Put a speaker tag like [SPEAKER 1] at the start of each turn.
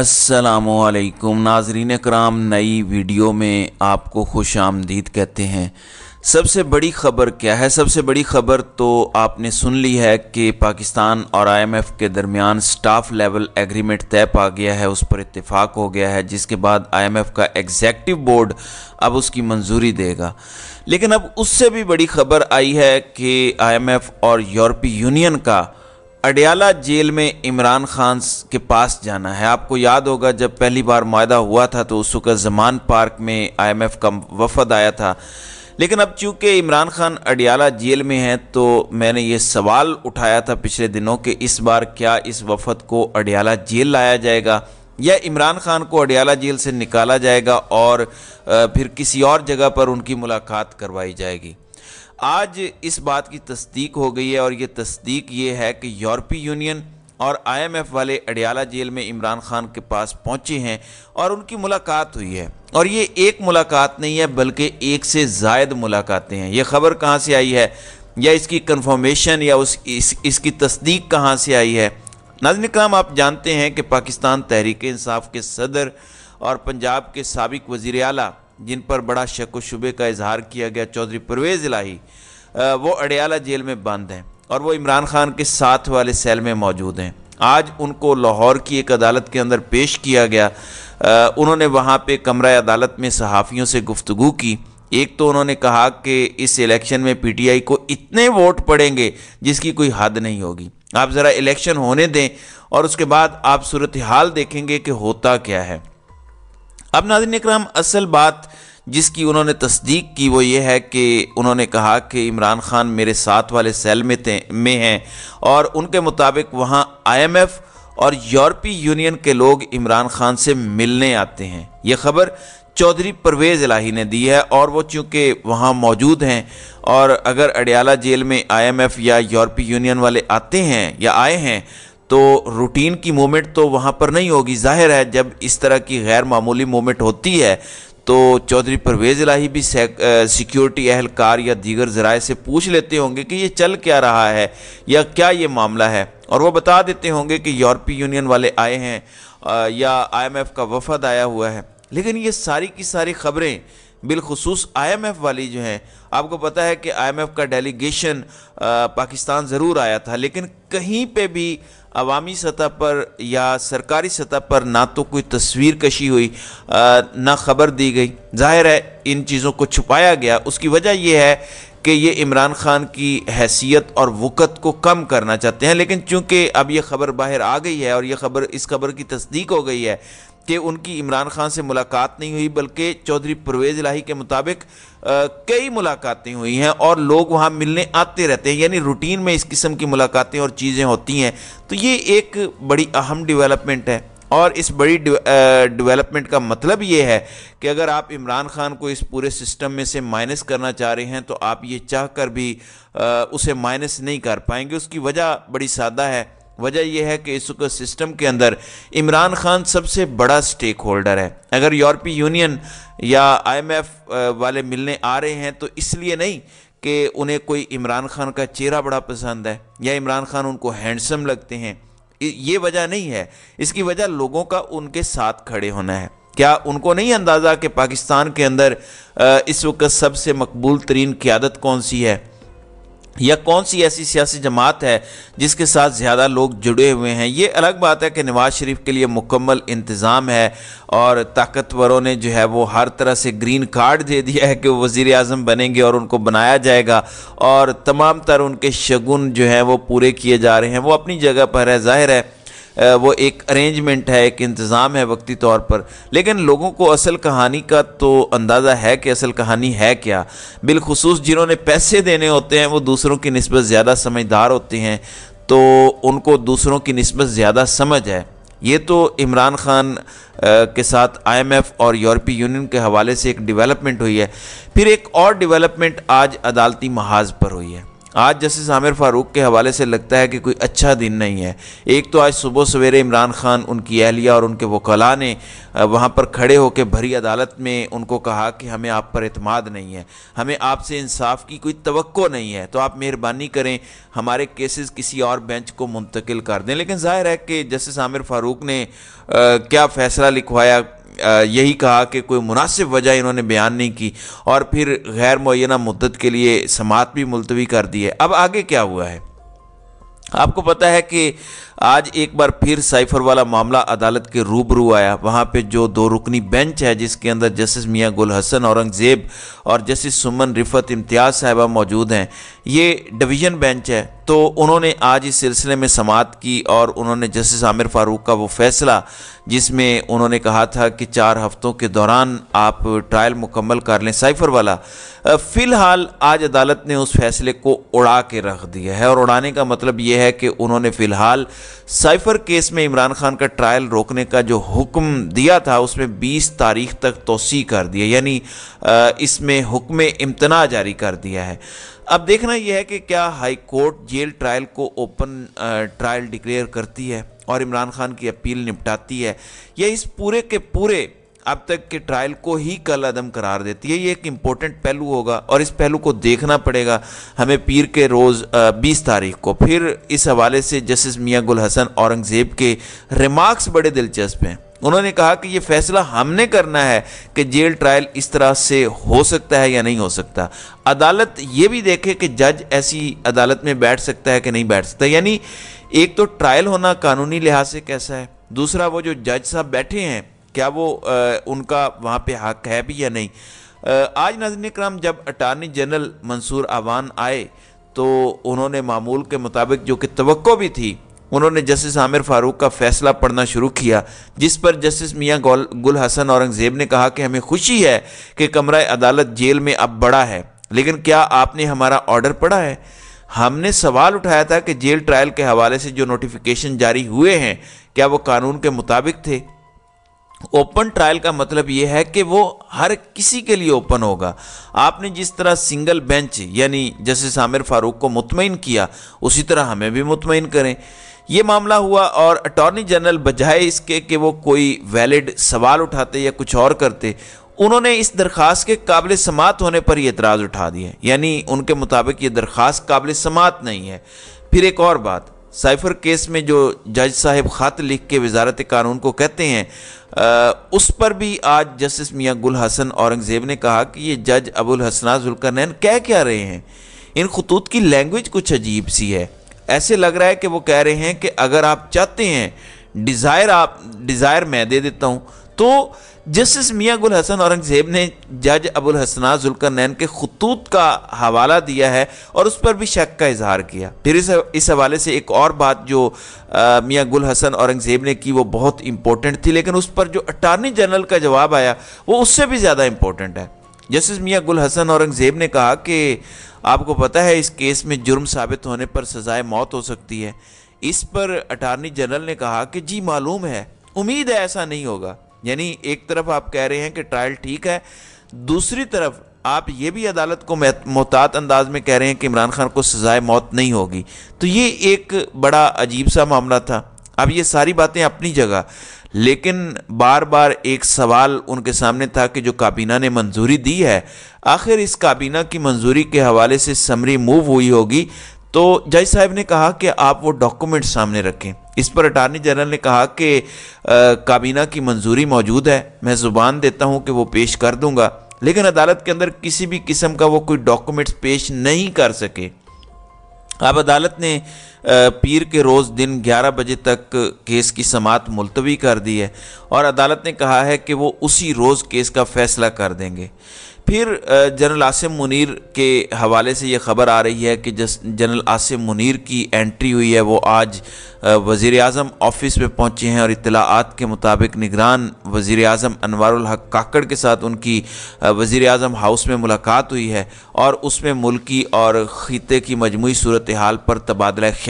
[SPEAKER 1] असलकुम नाजरीन कराम नई वीडियो में आपको खुश आमदीद कहते हैं सबसे बड़ी ख़बर क्या है सबसे बड़ी ख़बर तो आपने सुन ली है कि पाकिस्तान और आईएमएफ के दरमियान स्टाफ लेवल एग्रीमेंट तय पा गया है उस पर इतफ़ाक़ हो गया है जिसके बाद आईएमएफ का एग्जैक्टिव बोर्ड अब उसकी मंजूरी देगा लेकिन अब उससे भी बड़ी खबर आई है कि एफ़ और यूरोपीय यूनियन का अडियाला जेल में इमरान खान के पास जाना है आपको याद होगा जब पहली बार माहा हुआ था तो उस वक्त जमान पार्क में आईएमएफ का वफद आया था लेकिन अब चूंकि इमरान खान अडियाला जेल में है तो मैंने ये सवाल उठाया था पिछले दिनों कि इस बार क्या इस वफद को अडियाला जेल लाया जाएगा या इमरान खान को अडियाला जेल से निकाला जाएगा और फिर किसी और जगह पर उनकी मुलाकात करवाई जाएगी आज इस बात की तस्दीक हो गई है और ये तस्दीक ये है कि यूरोपीय यूनियन और आईएमएफ वाले अडियाला जेल में इमरान खान के पास पहुंचे हैं और उनकी मुलाकात हुई है और ये एक मुलाकात नहीं है बल्कि एक से जायद मुलाकातें हैं ये खबर कहाँ से आई है या इसकी कन्फर्मेशन या उस इस, इसकी तस्दीक कहाँ से आई है नाजन कराम आप जानते हैं कि पाकिस्तान तहरीक इंसाफ के सदर और पंजाब के सबक वज़ी अला जिन पर बड़ा शक व शुबे का इजहार किया गया चौधरी परवेज़ इलाही वो अडयाला जेल में बंद हैं और वो इमरान खान के साथ वाले सेल में मौजूद हैं आज उनको लाहौर की एक अदालत के अंदर पेश किया गया उन्होंने वहाँ पर कमरा अदालत में सहाफ़ियों से गुफ्तु की एक तो उन्होंने कहा कि इस इलेक्शन में पीटीआई को इतने वोट पड़ेंगे जिसकी कोई हद नहीं होगी आप ज़रा इलेक्शन होने दें और उसके बाद आप सूरत हाल देखेंगे कि होता क्या है अब नाजिन इक्राम असल बात जिसकी उन्होंने तस्दीक की वो ये है कि उन्होंने कहा कि इमरान ख़ान मेरे साथ वाले सेल में थे में हैं और उनके मुताबिक वहाँ एफ़ और यूरोपीय यूनियन के लोग इमरान खान से मिलने आते हैं ये खबर चौधरी परवेज़ इलाही ने दी है और वो चूँकि वहाँ मौजूद हैं और अगर अडयाला जेल में आईएमएफ या यूरोपीय यूनियन वाले आते हैं या आए हैं तो रूटीन की मूवमेंट तो वहाँ पर नहीं होगी जाहिर है जब इस तरह की गैर मामूली मूवमेंट होती है तो चौधरी परवेज़ इलाही भी सिक्योरिटी अहलकार या दीगर ज़राए से पूछ लेते होंगे कि ये चल क्या रहा है या क्या ये मामला है और वो बता देते होंगे कि यूरोपीय यूनियन वाले आए हैं या आईएमएफ का वफद आया हुआ है लेकिन ये सारी की सारी खबरें बिलखसूस आईएमएफ वाली जो है आपको पता है कि आईएमएफ का डेलीगेशन पाकिस्तान ज़रूर आया था लेकिन कहीं पे भी अवामी सतह पर या सरकारी सतह पर ना तो कोई तस्वीर कशी हुई ना ख़बर दी गई जाहिर है इन चीज़ों को छुपाया गया उसकी वजह यह है कि ये इमरान खान की हैसियत और वक़्त को कम करना चाहते हैं लेकिन चूंकि अब ये खबर बाहर आ गई है और ये खबर इस खबर की तस्दीक हो गई है कि उनकी इमरान खान से मुलाकात नहीं हुई बल्कि चौधरी परवेज़ लाही के मुताबिक कई मुलाकातें हुई हैं और लोग वहाँ मिलने आते रहते हैं यानी रूटीन में इस किस्म की मुलाकातें और चीज़ें होती हैं तो ये एक बड़ी अहम डिवेलपमेंट है और इस बड़ी डेवलपमेंट का मतलब ये है कि अगर आप इमरान खान को इस पूरे सिस्टम में से माइनस करना चाह रहे हैं तो आप ये चाह कर भी उसे माइनस नहीं कर पाएंगे उसकी वजह बड़ी सादा है वजह यह है कि इस सिस्टम के अंदर इमरान खान सबसे बड़ा स्टेक होल्डर है अगर यूरोपीय यूनियन या आईएमएफ वाले मिलने आ रहे हैं तो इसलिए नहीं कि उन्हें कोई इमरान खान का चेहरा बड़ा पसंद है या इमरान खान उनको हैंडसम लगते हैं ये वजह नहीं है इसकी वजह लोगों का उनके साथ खड़े होना है क्या उनको नहीं अंदाज़ा कि पाकिस्तान के अंदर इस वक्त सबसे मकबूल तरीन क्यादत कौन सी है या कौन सी ऐसी सियासी जमात है जिसके साथ ज़्यादा लोग जुड़े हुए हैं ये अलग बात है कि नवाज़ शरीफ के लिए मुकम्मल इंतज़ाम है और ताकतवरों ने जो है वो हर तरह से ग्रीन कार्ड दे दिया है कि वो वज़ी अजम बनेंगे और उनको बनाया जाएगा और तमाम तर उनके शगुन जो हैं वो पूरे किए जा रहे हैं वो अपनी जगह पर है ज़ाहिर है वो एक अरेंजमेंट है एक इंतज़ाम है वक्ती तौर पर लेकिन लोगों को असल कहानी का तो अंदाज़ा है कि असल कहानी है क्या बिलखसूस जिन्होंने पैसे देने होते हैं वो दूसरों की नस्बत ज़्यादा समझदार होते हैं तो उनको दूसरों की नस्बत ज़्यादा समझ है ये तो इमरान खान के साथ आईएमएफ और यूरोपीय यूनियन के हवाले से एक डेवलपमेंट हुई है फिर एक और डेवलपमेंट आज अदालती महाज पर हुई है आज जस्टिस आमिर फारूक के हवाले से लगता है कि कोई अच्छा दिन नहीं है एक तो आज सुबह सवेरे इमरान खान उनकी अहलिया और उनके वकला ने वहाँ पर खड़े होकर भरी अदालत में उनको कहा कि हमें आप पर अतमाद नहीं है हमें आपसे इंसाफ की कोई तो नहीं है तो आप मेहरबानी करें हमारे केसेस किसी और बेंच को मुंतकिल कर दें लेकिन ज़ाहिर है कि जस्टिस आमिर फारूक ने आ, क्या फ़ैसला लिखवाया यही कहा कि कोई मुनासिब वजह इन्होंने बयान नहीं की और फिर गैर मुना मुद्दत के लिए समात भी मुलतवी कर दी है अब आगे क्या हुआ है आपको पता है कि आज एक बार फिर साइफर वाला मामला अदालत के रूबरू आया वहाँ पे जो दो रुकनी बेंच है जिसके अंदर जस्टिस मियाँ गुल हसन औरंगज़ेब और जस्टिस सुमन रिफत इम्तियाज़ साहबा मौजूद हैं ये डिवीज़न बेंच है तो उन्होंने आज इस सिलसिले में समात की और उन्होंने जस्टिस आमिर फारूक का वो फैसला जिसमें उन्होंने कहा था कि चार हफ्तों के दौरान आप ट्रायल मुकम्मल कर लें साइफर वाला फ़िलहाल आज अदालत ने उस फैसले को उड़ा के रख दिया है और उड़ाने का मतलब ये है कि उन्होंने फ़िलहाल साइफर केस में इमरान खान का ट्रायल रोकने का जो हुक्म दिया था उसमें 20 तारीख तक तोसी कर दिया यानी इसमें हुक्म इम्तना जारी कर दिया है अब देखना यह है कि क्या हाई कोर्ट जेल ट्रायल को ओपन ट्रायल डिक्लेयर करती है और इमरान खान की अपील निपटाती है या इस पूरे के पूरे अब तक के ट्रायल को ही कल अदम करार देती है ये एक इम्पोर्टेंट पहलू होगा और इस पहलू को देखना पड़ेगा हमें पीर के रोज़ 20 तारीख को फिर इस हवाले से जस्टिस मियाँ गुल हसन औरंगज़ेब के रिमार्क्स बड़े दिलचस्प हैं उन्होंने कहा कि ये फैसला हमने करना है कि जेल ट्रायल इस तरह से हो सकता है या नहीं हो सकता अदालत ये भी देखे कि जज ऐसी अदालत में बैठ सकता है कि नहीं बैठ सकता यानी एक तो ट्रायल होना कानूनी लिहाज से कैसा है दूसरा वो जो जज साहब बैठे हैं क्या वो आ, उनका वहाँ पे हक है भी या नहीं आज नाजन कराम जब अटारनी जनरल मंसूर आवान आए तो उन्होंने मामूल के मुताबिक जो कि तो भी थी उन्होंने जस्टिस आमिर फारूक का फैसला पढ़ना शुरू किया जिस पर जस्टिस मियाँ गुल हसन औरंगज़ेब ने कहा कि हमें खुशी है कि कमरा अदालत जेल में अब बड़ा है लेकिन क्या आपने हमारा ऑर्डर पढ़ा है हमने सवाल उठाया था कि जेल ट्रायल के हवाले से जो नोटिफिकेशन जारी हुए हैं क्या वो कानून के मुताबिक थे ओपन ट्रायल का मतलब ये है कि वो हर किसी के लिए ओपन होगा आपने जिस तरह सिंगल बेंच यानी जैसे सामिर फारूक को मुतमिन किया उसी तरह हमें भी मुतमिन करें ये मामला हुआ और अटॉर्नी जनरल बजाय इसके कि वो कोई वैलिड सवाल उठाते या कुछ और करते उन्होंने इस दरख्वास्त के काबिल समात होने पर ही एतराज़ उठा दिया यानी उनके मुताबिक ये दरख्वास्त काबिल समात नहीं है फिर एक और बात साइफर केस में जो जज साहब ख़त लिख के वजारत कानून को कहते हैं आ, उस पर भी आज जस्टिस मियाँ गुल हसन औरंगज़ेब ने कहा कि ये जज अबुल हसना जुल्करनैन कह क्या रहे हैं इन खतूत की लैंग्वेज कुछ अजीब सी है ऐसे लग रहा है कि वो कह रहे हैं कि अगर आप चाहते हैं डिज़ायर आप डिज़ायर मैं दे देता हूँ तो जस्टिस मियाँ गुल हसन औरंगज़ेब ने जज अबुल हसना नैन के खतूत का हवाला दिया है और उस पर भी शक का इजहार किया फिर इस इस हवाले से एक और बात जो मियाँ गुल हसन औरंगज़ेब ने की वो बहुत इंपॉर्टेंट थी लेकिन उस पर जो अटारनी जनरल का जवाब आया वो उससे भी ज़्यादा इंपॉर्टेंट है जस्टिस मियाँ गुल हसन औरंगज़ेब ने कहा कि आपको पता है इस केस में जुर्म साबित होने पर सज़ाए मौत हो सकती है इस पर अटारनी जनरल ने कहा कि जी मालूम है उम्मीद है ऐसा नहीं होगा यानी एक तरफ आप कह रहे हैं कि ट्रायल ठीक है दूसरी तरफ आप ये भी अदालत को मोहतात अंदाज में कह रहे हैं कि इमरान खान को सजाए मौत नहीं होगी तो ये एक बड़ा अजीब सा मामला था अब ये सारी बातें अपनी जगह लेकिन बार बार एक सवाल उनके सामने था कि जो काबीना ने मंजूरी दी है आखिर इस काबीना की मंजूरी के हवाले से समरी मूव हुई होगी तो जज साहब ने कहा कि आप वो डॉक्यूमेंट सामने रखें इस पर अटारनी जनरल ने कहा कि काबीना की मंजूरी मौजूद है मैं ज़ुबान देता हूँ कि वो पेश कर दूंगा लेकिन अदालत के अंदर किसी भी किस्म का वो कोई डॉक्यूमेंट्स पेश नहीं कर सके अब अदालत ने पीर के रोज़ दिन 11 बजे तक केस की समात मुलतवी कर दी है और अदालत ने कहा है कि वो उसी रोज़ केस का फैसला कर देंगे फिर जनरल आसिम मुनीर के हवाले से ये ख़बर आ रही है कि जस जनरल आसिम मुनीर की एंट्री हुई है वो आज वज़ी अजम ऑफिस में पहुँचे हैं और इतलाआत के मुताबिक निगरान वज़ी अजम अनवर हक काकड़ के साथ उनकी वज़ी अजम हाउस में मुलाकात हुई है और उसमें मुल्की और ख़ते की मजमू सूरत हाल पर तबादला ख्याल